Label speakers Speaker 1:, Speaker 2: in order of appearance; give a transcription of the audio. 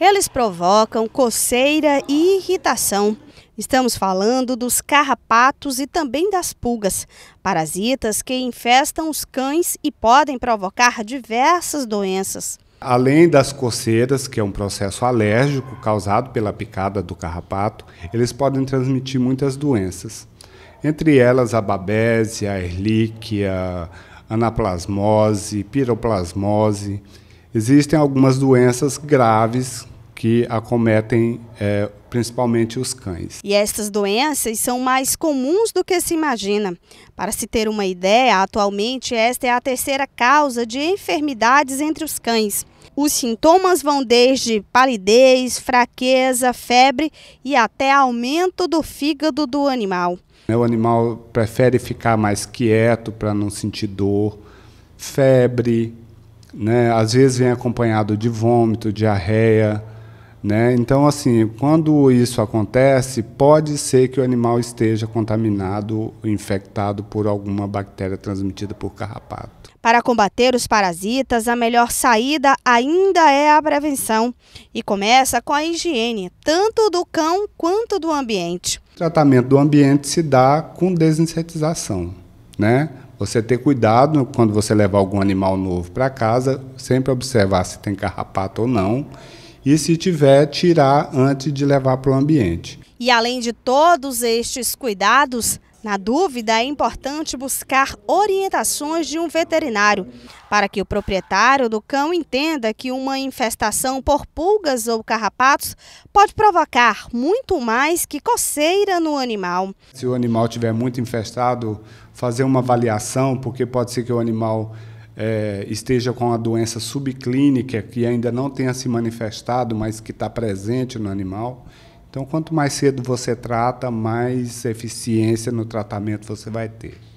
Speaker 1: Eles provocam coceira e irritação. Estamos falando dos carrapatos e também das pulgas, parasitas que infestam os cães e podem provocar diversas doenças.
Speaker 2: Além das coceiras, que é um processo alérgico causado pela picada do carrapato, eles podem transmitir muitas doenças, entre elas a babésia, a erlíquia, anaplasmose, piroplasmose. Existem algumas doenças graves que acometem é, principalmente os cães.
Speaker 1: E essas doenças são mais comuns do que se imagina. Para se ter uma ideia, atualmente esta é a terceira causa de enfermidades entre os cães. Os sintomas vão desde palidez, fraqueza, febre e até aumento do fígado do animal.
Speaker 2: É, o animal prefere ficar mais quieto para não sentir dor, febre, né? Às vezes vem acompanhado de vômito, diarreia. Né? Então, assim, quando isso acontece, pode ser que o animal esteja contaminado, infectado por alguma bactéria transmitida por carrapato.
Speaker 1: Para combater os parasitas, a melhor saída ainda é a prevenção e começa com a higiene, tanto do cão quanto do ambiente. O
Speaker 2: tratamento do ambiente se dá com desinsetização, né? Você ter cuidado quando você levar algum animal novo para casa, sempre observar se tem carrapato ou não. E se tiver, tirar antes de levar para o ambiente.
Speaker 1: E além de todos estes cuidados, na dúvida, é importante buscar orientações de um veterinário, para que o proprietário do cão entenda que uma infestação por pulgas ou carrapatos pode provocar muito mais que coceira no animal.
Speaker 2: Se o animal tiver muito infestado, fazer uma avaliação, porque pode ser que o animal é, esteja com a doença subclínica que ainda não tenha se manifestado, mas que está presente no animal. Então, quanto mais cedo você trata, mais eficiência no tratamento você vai ter.